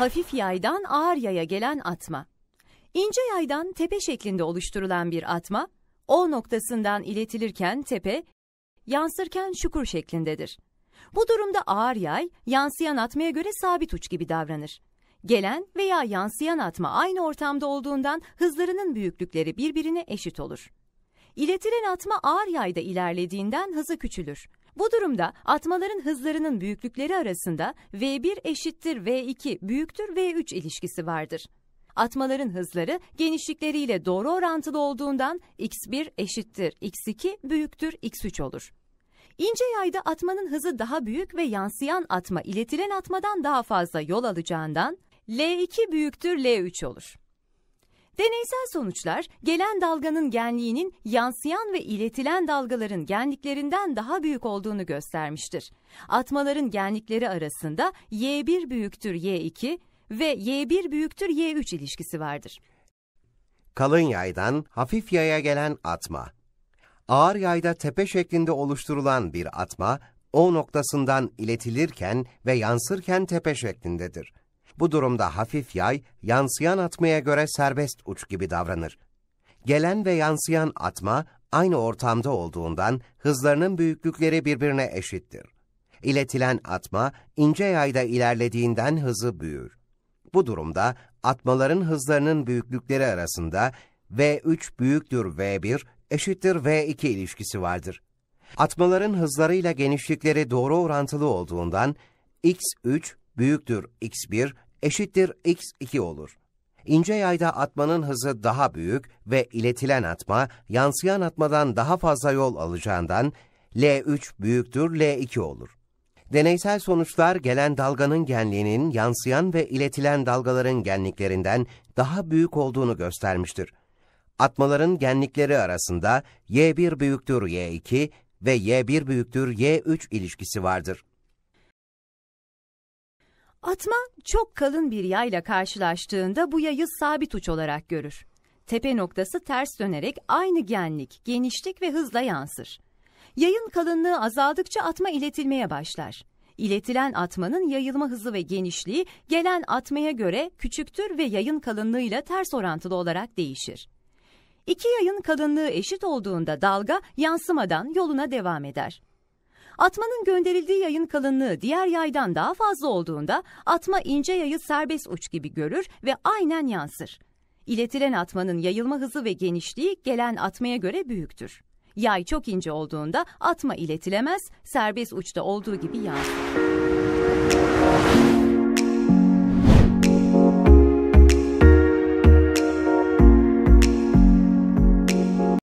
Hafif yaydan ağır yaya gelen atma. İnce yaydan tepe şeklinde oluşturulan bir atma, O noktasından iletilirken tepe, yansırken şukur şeklindedir. Bu durumda ağır yay, yansıyan atmaya göre sabit uç gibi davranır. Gelen veya yansıyan atma aynı ortamda olduğundan hızlarının büyüklükleri birbirine eşit olur. İletilen atma ağır yayda ilerlediğinden hızı küçülür. Bu durumda atmaların hızlarının büyüklükleri arasında V1 eşittir V2 büyüktür V3 ilişkisi vardır. Atmaların hızları genişlikleriyle doğru orantılı olduğundan x1 eşittir x2 büyüktür x3 olur. İnce yayda atmanın hızı daha büyük ve yansıyan atma iletilen atmadan daha fazla yol alacağından L2 büyüktür L3 olur. Deneysel sonuçlar gelen dalganın genliğinin yansıyan ve iletilen dalgaların genliklerinden daha büyük olduğunu göstermiştir. Atmaların genlikleri arasında Y1 büyüktür Y2 ve Y1 büyüktür Y3 ilişkisi vardır. Kalın yaydan hafif yaya gelen atma. Ağır yayda tepe şeklinde oluşturulan bir atma, O noktasından iletilirken ve yansırken tepe şeklindedir. Bu durumda hafif yay, yansıyan atmaya göre serbest uç gibi davranır. Gelen ve yansıyan atma aynı ortamda olduğundan hızlarının büyüklükleri birbirine eşittir. İletilen atma ince yayda ilerlediğinden hızı büyür. Bu durumda atmaların hızlarının büyüklükleri arasında V3 büyüktür V1 eşittir V2 ilişkisi vardır. Atmaların hızlarıyla genişlikleri doğru orantılı olduğundan x3 büyüktür x1 eşittir x2 olur. İnce yayda atmanın hızı daha büyük ve iletilen atma yansıyan atmadan daha fazla yol alacağından L3 büyüktür L2 olur. Deneysel sonuçlar gelen dalganın genliğinin yansıyan ve iletilen dalgaların genliklerinden daha büyük olduğunu göstermiştir. Atmaların genlikleri arasında Y1 büyüktür Y2 ve Y1 büyüktür Y3 ilişkisi vardır. Atma çok kalın bir yayla karşılaştığında bu yayı sabit uç olarak görür. Tepe noktası ters dönerek aynı genlik, genişlik ve hızla yansır. Yayın kalınlığı azaldıkça atma iletilmeye başlar. İletilen atmanın yayılma hızı ve genişliği gelen atmaya göre küçüktür ve yayın kalınlığıyla ters orantılı olarak değişir. İki yayın kalınlığı eşit olduğunda dalga yansımadan yoluna devam eder. Atmanın gönderildiği yayın kalınlığı diğer yaydan daha fazla olduğunda atma ince yayı serbest uç gibi görür ve aynen yansır. İletilen atmanın yayılma hızı ve genişliği gelen atmaya göre büyüktür. Yay çok ince olduğunda atma iletilemez, serbest uçta olduğu gibi yansır.